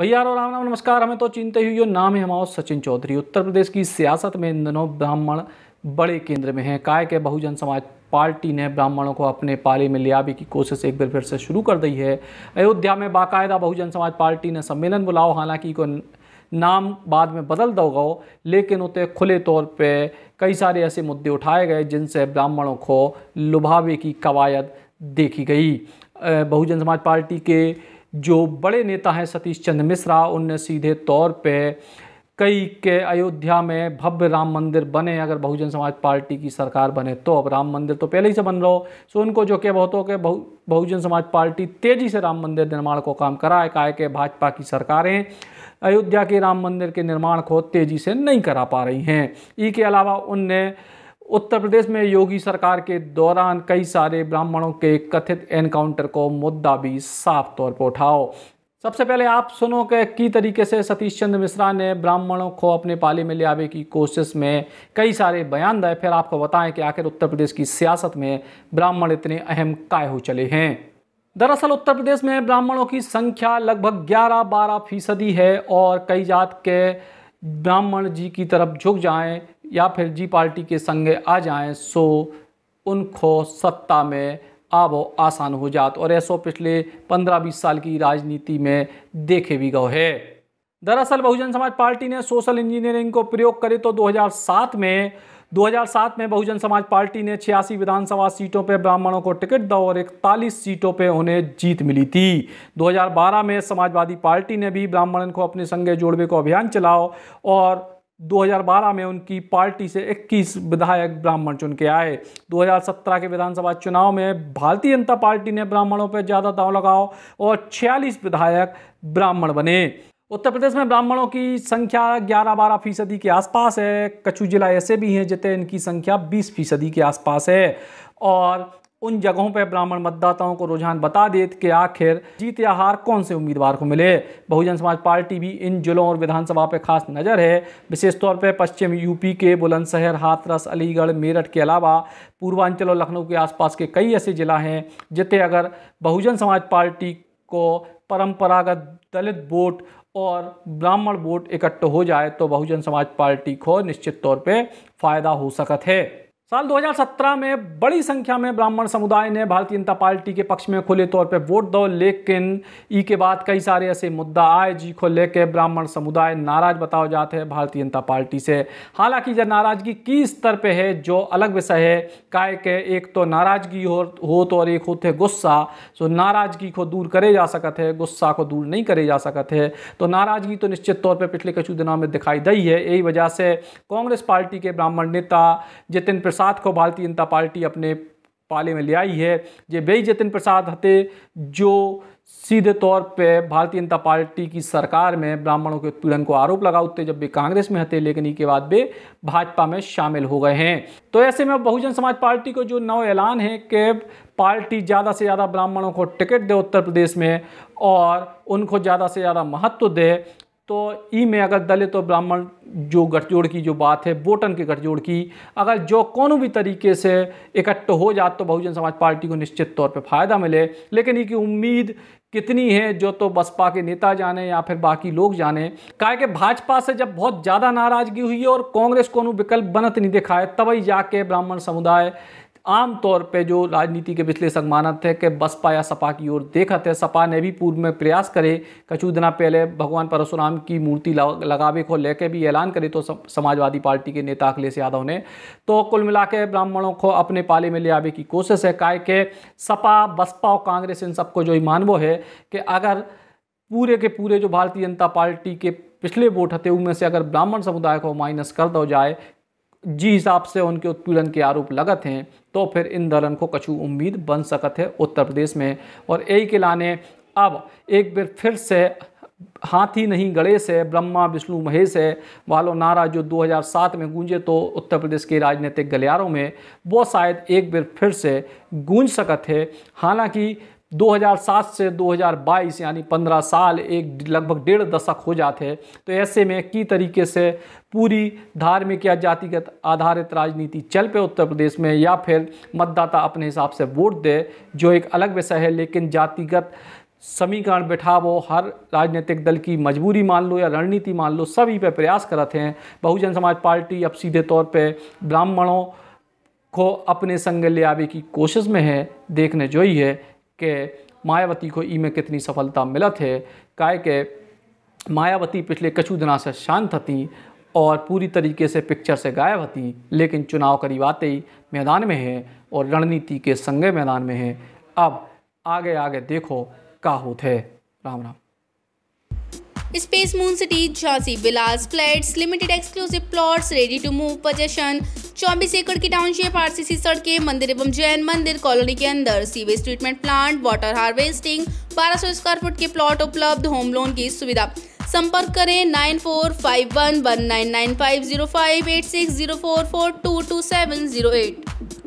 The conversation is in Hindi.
भैया राम राम नमस्कार हमें तो चिंता हुई नाम है हमारा सचिन चौधरी उत्तर प्रदेश की सियासत में इन दिनों ब्राह्मण बड़े केंद्र में हैं काय के बहुजन समाज पार्टी ने ब्राह्मणों को अपने पाले में ले आने की कोशिश एक बार फिर से शुरू कर दी है अयोध्या में बाकायदा बहुजन समाज पार्टी ने सम्मेलन बुलाओ हालांकि को नाम बाद में बदल दोगा लेकिन उतने खुले तौर पे कई सारे ऐसे मुद्दे उठाए गए जिनसे ब्राह्मणों को लुभावे की कवायद देखी गई बहुजन समाज पार्टी के जो बड़े नेता हैं सतीश चंद्र मिश्रा उनने सीधे तौर पे कई के अयोध्या में भव्य राम मंदिर बने अगर बहुजन समाज पार्टी की सरकार बने तो अब राम मंदिर तो पहले ही से बन रहा हो सो उनको जो के बहुतों के बहु बहुजन समाज पार्टी तेज़ी से राम मंदिर निर्माण को काम कराए काहे के भाजपा की सरकारें अयोध्या के राम मंदिर के निर्माण को तेज़ी से नहीं करा पा रही हैं इसके के अलावा उनने उत्तर प्रदेश में योगी सरकार के दौरान कई सारे ब्राह्मणों के कथित एनकाउंटर को मुद्दा भी साफ तौर पर उठाओ सबसे पहले आप सुनो कि की तरीके से सतीश चंद्र मिश्रा ने ब्राह्मणों को अपने पाले में ले आवे की कोशिश में कई सारे बयान दाए फिर आपको बताएं कि आखिर उत्तर प्रदेश की सियासत में ब्राह्मण इतने अहम काय हो चले हैं दरअसल उत्तर प्रदेश में ब्राह्मणों की संख्या लगभग 11-12 फीसदी है और कई जात के ब्राह्मण जी की तरफ झुक जाएं या फिर जी पार्टी के संगे आ जाएं सो उनको सत्ता में आबो आसान हो जात और ऐसो पिछले पंद्रह बीस साल की राजनीति में देखे भी गए है दरअसल बहुजन समाज पार्टी ने सोशल इंजीनियरिंग को प्रयोग करे तो 2007 में 2007 में बहुजन समाज पार्टी ने छियासी विधानसभा सीटों पर ब्राह्मणों को टिकट दो और इकतालीस सीटों पर उन्हें जीत मिली थी 2012 में समाजवादी पार्टी ने भी ब्राह्मणों को अपने संगे जोड़वे को अभियान चलाओ और 2012 में उनकी पार्टी से 21 विधायक ब्राह्मण चुन के आए 2017 के विधानसभा चुनाव में भारतीय जनता पार्टी ने ब्राह्मणों पर ज़्यादा दाव लगाओ और 46 विधायक ब्राह्मण बने उत्तर प्रदेश में ब्राह्मणों की संख्या 11 बारह फीसदी के आसपास है कछु जिला ऐसे भी हैं जितने इनकी संख्या 20 फीसदी के आसपास है और उन जगहों पर ब्राह्मण मतदाताओं को रुझान बता दे कि आखिर जीत या हार कौन से उम्मीदवार को मिले बहुजन समाज पार्टी भी इन जिलों और विधानसभा पर खास नज़र है विशेष तौर पर पश्चिम यूपी के बुलंदशहर हाथरस अलीगढ़ मेरठ के अलावा पूर्वांचल और लखनऊ के आसपास के कई ऐसे ज़िला हैं जितने अगर बहुजन समाज पार्टी को परम्परागत दलित वोट और ब्राह्मण वोट इकट्ठे हो जाए तो बहुजन समाज पार्टी को निश्चित तौर पर फ़ायदा हो सकत है साल 2017 में बड़ी संख्या में ब्राह्मण समुदाय ने भारतीय जनता पार्टी के पक्ष में खुले तौर पर वोट दो लेकिन ई के बाद कई सारे ऐसे मुद्दा आए जी को लेकर ब्राह्मण समुदाय नाराज बताओ जाते हैं भारतीय जनता पार्टी से हालांकि यह नाराजगी की स्तर पे है जो अलग विषय है काय के एक तो नाराजगी हो, हो तो और एक होते गुस्सा सो तो नाराजगी को दूर करे जा सकत है गुस्सा को दूर नहीं करे जा सकत है तो नाराजगी तो निश्चित तौर पर पिछले कुछ दिनों में दिखाई दी है यही वजह से कांग्रेस पार्टी के ब्राह्मण नेता जितिन प्रसाद को भारतीय जनता पार्टी अपने पाले में ले आई है ये वही जतिन प्रसाद हते जो सीधे तौर पे भारतीय जनता पार्टी की सरकार में ब्राह्मणों के उत्पीड़न को आरोप लगा उठते जब वे कांग्रेस में हते लेकिन के बाद वे भाजपा में शामिल हो गए हैं तो ऐसे में बहुजन समाज पार्टी को जो नव ऐलान है कि पार्टी ज़्यादा से ज़्यादा ब्राह्मणों को टिकट दे उत्तर प्रदेश में और उनको ज़्यादा से ज़्यादा महत्व दे तो ई में अगर दलित और ब्राह्मण जो गठजोड़ की जो बात है वोटन के गठजोड़ की अगर जो कौन भी तरीके से इकट्ठ हो जाए तो बहुजन समाज पार्टी को निश्चित तौर पे फ़ायदा मिले लेकिन ये की उम्मीद कितनी है जो तो बसपा के नेता जाने या फिर बाकी लोग जाने कहा कि भाजपा से जब बहुत ज़्यादा नाराज़गी हुई है और कांग्रेस को विकल्प बनत नहीं दिखाए तब तभी जाके ब्राह्मण समुदाय आम तौर पे जो राजनीति के विश्लेषक मानत है कि बसपा या सपा की ओर देखा थे सपा ने भी पूर्व में प्रयास करे कछु दिन पहले भगवान परशुराम की मूर्ति लगावे को लेकर भी ऐलान करे तो समाजवादी पार्टी के नेता अखिलेश यादव ने तो कुल मिला के ब्राह्मणों को अपने पाले में ले आवे की कोशिश है काय के सपा बसपा और कांग्रेस इन सबको जो मानवो है कि अगर पूरे के पूरे जो भारतीय जनता पार्टी के पिछले वोट हते उनमें से अगर ब्राह्मण समुदाय को माइनस कर दो जाए जी हिसाब से उनके उत्पीड़न के आरोप लगत हैं तो फिर इन दलन को कछु उम्मीद बन सकत है उत्तर प्रदेश में और यही के लाने अब एक बार फिर से हाथी नहीं गणेश है ब्रह्मा विष्णु महेश है वालो नारा जो 2007 में गूंजे तो उत्तर प्रदेश के राजनीतिक गलियारों में वो शायद एक बार फिर से गूंज सकत है हालांकि 2007 से 2022 यानी 15 साल एक लगभग डेढ़ दशक हो जाते हैं तो ऐसे में की तरीके से पूरी धार्मिक या जातिगत आधारित राजनीति चल पे उत्तर प्रदेश में या फिर मतदाता अपने हिसाब से वोट दे जो एक अलग विषय है लेकिन जातिगत समीकरण बैठा वो हर राजनीतिक दल की मजबूरी मान लो या रणनीति मान लो सभी पे प्रयास करते हैं बहुजन समाज पार्टी अब सीधे तौर पे ब्राह्मणों को अपने संग ले आवे की कोशिश में है देखने जो ही है के मायावती को ई में कितनी सफलता मिलत है काय के मायावती पिछले कछु दिना से शांत हती और पूरी तरीके से पिक्चर से गायब हती लेकिन चुनाव करीब आते ही मैदान में है और रणनीति के संगे मैदान में है अब आगे आगे देखो का होत है Ram Ram space moon city Jhansi Vilas flats limited exclusive plots ready to move possession चौबीस एकड़ की टाउनशिप आरसीसी सड़के मंदिर एवं जैन मंदिर कॉलोनी के अंदर sewage treatment plant water harvesting 1200 square foot के प्लॉट उपलब्ध होम लोन की सुविधा संपर्क करें nine four five one one nine nine five zero five eight six zero four four two two seven zero eight